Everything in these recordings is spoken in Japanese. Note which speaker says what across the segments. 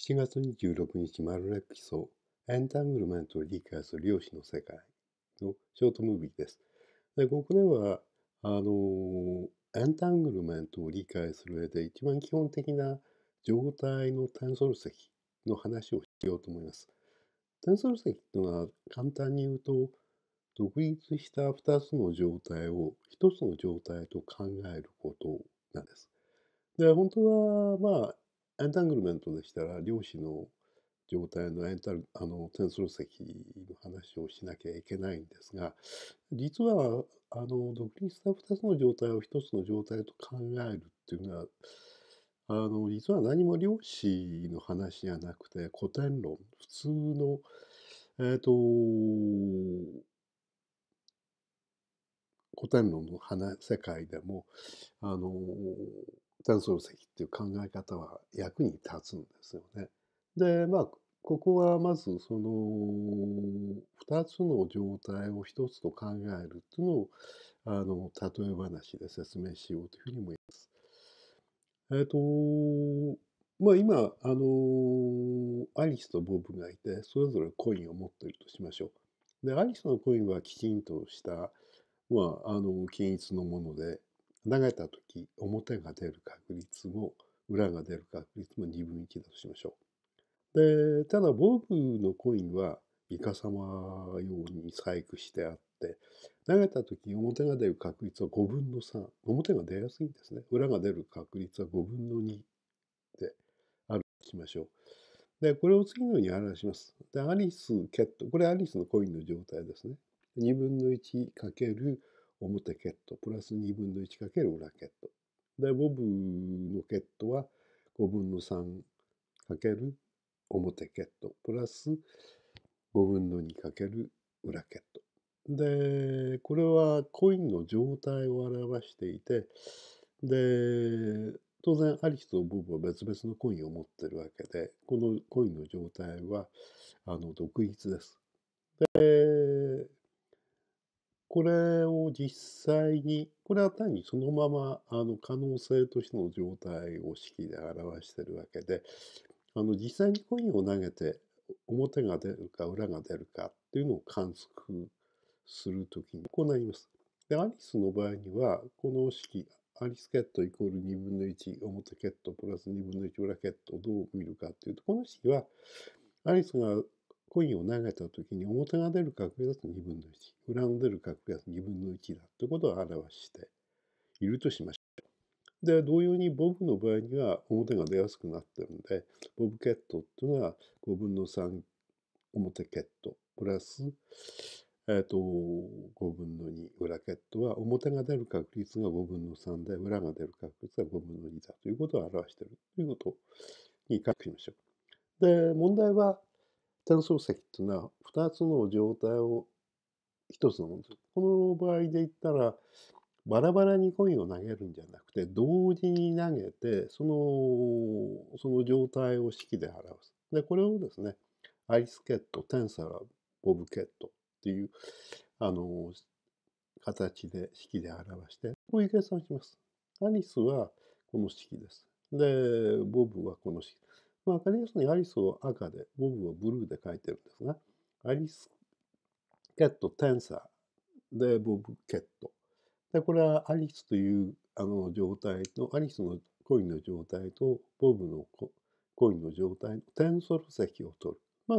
Speaker 1: 7月26日、マルレクソ、エンタングルメントを理解する量子の世界のショートムービーです。でここでは、あの、エンタングルメントを理解する上で一番基本的な状態のテンソル積の話をしようと思います。テンソル積というのは簡単に言うと、独立した2つの状態を1つの状態と考えることなんです。で、本当は、まあ、エンタングルメントでしたら量子の状態のエンタあの転送積の話をしなきゃいけないんですが実はあの独立した2つの状態を1つの状態と考えるっていうのはあの実は何も量子の話じゃなくて古典論普通のえっ、ー、と古典論の話世界でもあの炭素石っていう考え方は役に立つんですよね。でまあここはまずその2つの状態を1つと考えるっていうのをあの例え話で説明しようというふうに思います。えっ、ー、とまあ今あのアリスとボブがいてそれぞれコインを持っているとしましょう。でアリスのコインはきちんとした、まあ、あの均一のもので投げた時表が出る確率も裏が出る確率も2分1だとしましょう。でただボブのコインはイカ様用に細工してあって投げた時表が出る確率は5分の3表が出やすいんですね裏が出る確率は5分の2であるとしましょう。でこれを次のように表します。でアリスケットこれアリスのコインの状態ですね。2分の1る表ケットプラス2分の1る裏ケット。で、ボブのケットは5分の3る表ケットプラス5分の2る裏ケット。で、これはコインの状態を表していて、で、当然アリスとボブは別々のコインを持ってるわけで、このコインの状態はあの独立です。で、これを実際に、これは単にそのままあの可能性としての状態を式で表してるわけで、あの実際にコインを投げて表が出るか裏が出るかっていうのを観測するときにこうなります。で、アリスの場合には、この式、アリスケットイコール2分の1、表ケットプラス2分の1裏ケットをどう見るかっていうと、この式は、アリスがコインを投げた時に表が出る確率は2分の1裏の出る確率は2分の1だということを表しているとしましょう。で同様にボブの場合には表が出やすくなってるんでボブケットっていうのは5分の3表ケットプラス、えーと5分の2裏ケットは表が出る確率が5分の3で裏が出る確率が5分の2だということを表しているということに書きましょう。で問題は旦漱石っていうのは2つの状態を1つのものです。この場合で言ったらバラバラにコインを投げるんじゃなくて同時に投げてそのその状態を式で表す。でこれをですねアリスケットテンサラボブケットっていうあの形で式で表してこういう計算をします。アリスはこの式です。でボブはこの式。まあ、アかりやすいアリスを赤で、ボブをブルーで書いてるんですが、アリスケット、テンサーで、ボブケット。で、これはアリスというあの状態と、アリスのコインの状態と、ボブのコインの状態のテンソル積を取る。まあ、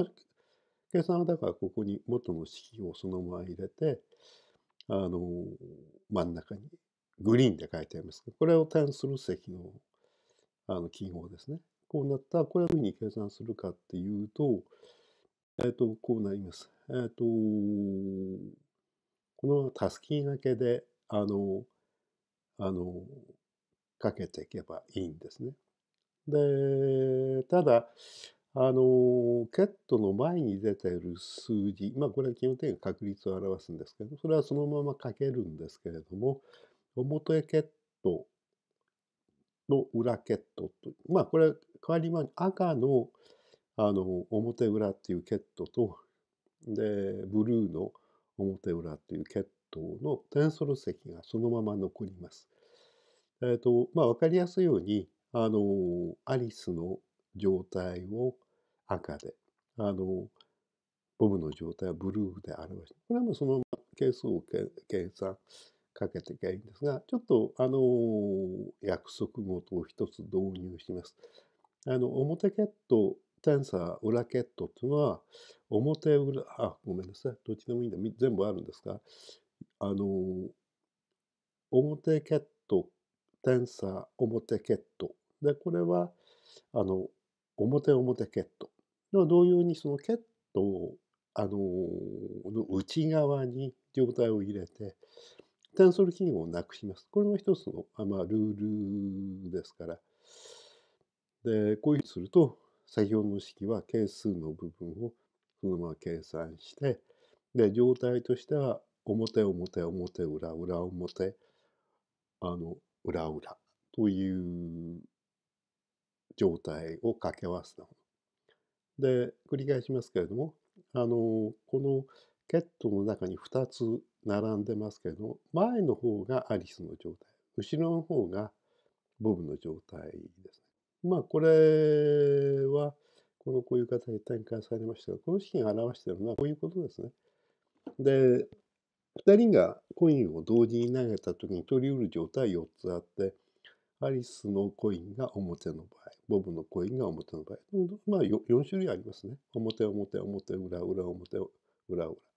Speaker 1: 計算はだからここに元の式をそのまま入れて、あの、真ん中にグリーンで書いてありますけど、これをテンソル積のあの記号ですね。こうなった、これはどういうふうに計算するかっていうと、えっ、ー、と、こうなります。えっ、ー、と、このタスキ掛けで、あの、あの、かけていけばいいんですね。で、ただ、あの、ケットの前に出ている数字、まあこれは基本的に確率を表すんですけど、それはそのままかけるんですけれども、表ケットの裏ケットという、まあこれ、変わりに赤のあの表裏っていうケットと、で、ブルーの表裏っていうケットのテンソル積がそのまま残ります。えっ、ー、と、まあわかりやすいように、あの、アリスの状態を赤で、あの、ボブの状態はブルーで表して、これはもうそのまま係数を計算かけていけばいいんですが、ちょっと、あの、約束事を一つ導入します。あの、表ケット、テンサー、裏ケットっていうのは、表裏、あ、ごめんなさい。どっちでもいいんだ。全部あるんですが、あの、表ケット、テンサー、表ケット。で、これは、あの、表表ケット。の同様にそのケットを、あの、の内側に状態を入れて、旦その期限をなくします。これも一つの、まあ、ルールですから。で、こういうふうにすると、先ほどの式は係数の部分をそのまま計算して、で、状態としては、表表表裏裏表、あの、裏裏という状態を掛け合わせたもの。で、繰り返しますけれども、あの、このケットの中に2つ並んでますけれども前の方がアリスの状態後ろの方がボブの状態ですね。まあこれはこのこういう形で展開されましたがこの式が表しているのはこういうことですね。で2人がコインを同時に投げた時に取り得る状態4つあってアリスのコインが表の場合ボブのコインが表の場合まあ 4, 種類ありますね。表表表裏裏表裏裏。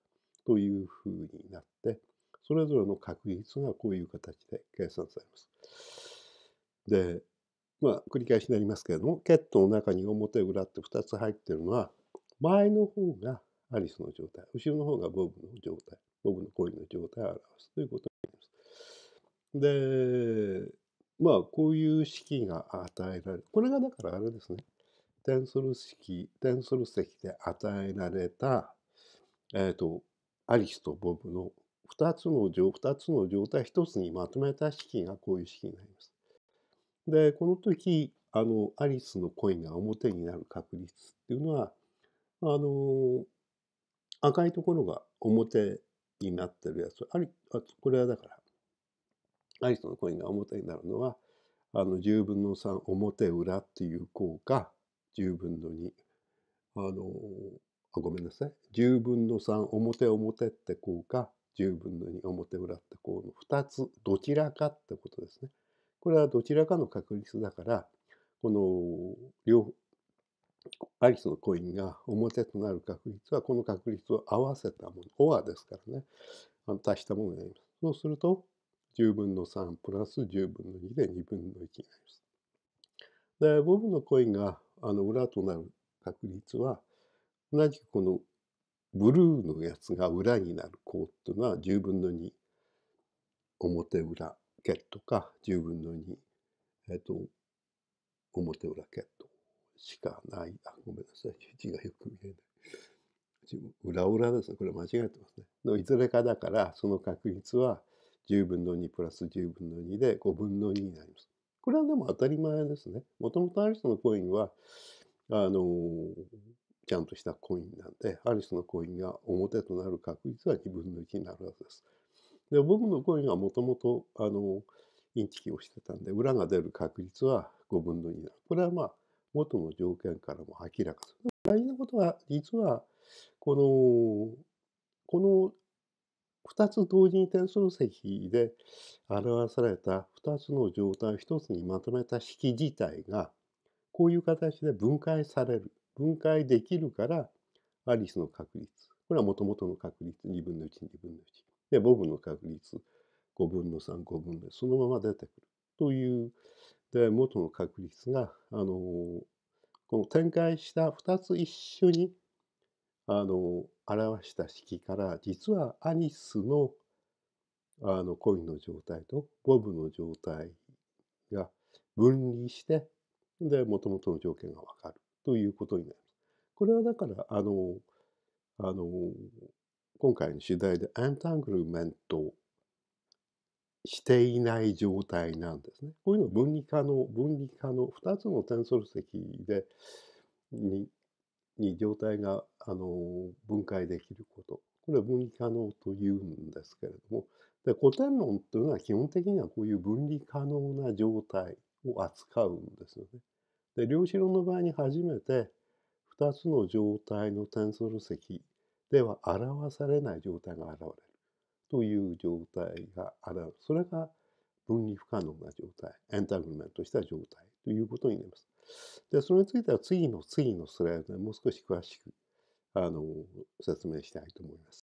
Speaker 1: というふうになって、それぞれの確率がこういう形で計算されます。で、まあ、繰り返しになりますけれども、ケットの中に表裏って2つ入ってるのは、前の方がアリスの状態、後ろの方がボブの状態、ボブの恋の状態を表すということになります。で、まあ、こういう式が与えられる。これがだからあれですね。テンソル式、テンソル積で与えられた、えっ、ー、と、アリスとボブの2つの状2つの状態1つにまとめた式がこういう式になります。でこの時あのアリスのコインが表になる確率っていうのはあの赤いところが表になってるやつあこれはだからアリスのコインが表になるのはあの10分の3表裏っていう項か10分の2あのごめんなさい10分の3表表ってこうか10分の2表裏ってこうの2つどちらかってことですね。これはどちらかの確率だからこの両アリスのコインが表となる確率はこの確率を合わせたものオアですからね足したものになります。そうすると10分の3プラス10分の2で2分の1になります。でボブのコインがあの裏となる確率は同じくこのブルーのやつが裏になる項っていうのは10分の2表裏ケットか10分の2、えっと、表裏ケットしかない。あ、ごめんなさい。字がよく見えない。裏裏ですね。これ間違えてますね。のいずれかだから、その確率は10分の2プラス10分の2で5分の2になります。これはでも当たり前ですね。もともとある人のコインは、あのー、ちゃんとしたコインなんで、アリスのコインが表となる確率は2分の1になるはずです。で、僕のコインはもともと、あの、インチキをしてたんで、裏が出る確率は5分の2になる。これはまあ、元の条件からも明らかです。大事なことは、実は、この、この2つ同時に転送石で表された2つの状態を1つにまとめた式自体が、こういう形で分解される。分解できるからアリスの確率これはもともとの確率2分の12分の1でボブの確率5分の35分のそのまま出てくるというで元の確率があのこの展開した2つ一緒にあの表した式から実はアリスのあのコインの状態とボブの状態が分離してでもとの条件が分かるということになす。これはだからあのあの今回の取材でアンタングルメントしていない状態なんですね。こういうの分離化の分離化の2つのテンソル積でにに状態があの分解できること。これは分離可能というんですけれどもで古典論というのは基本的にはこういう分離可能な状態を扱うんですよね。で量子論の場合に初めて2つの状態のテンソル積では表されない状態が現れるという状態が現れるそれが分離不可能な状態エンタグルメントした状態ということになります。でそれについては次の次のスライドでもう少し詳しくあの説明したいと思います。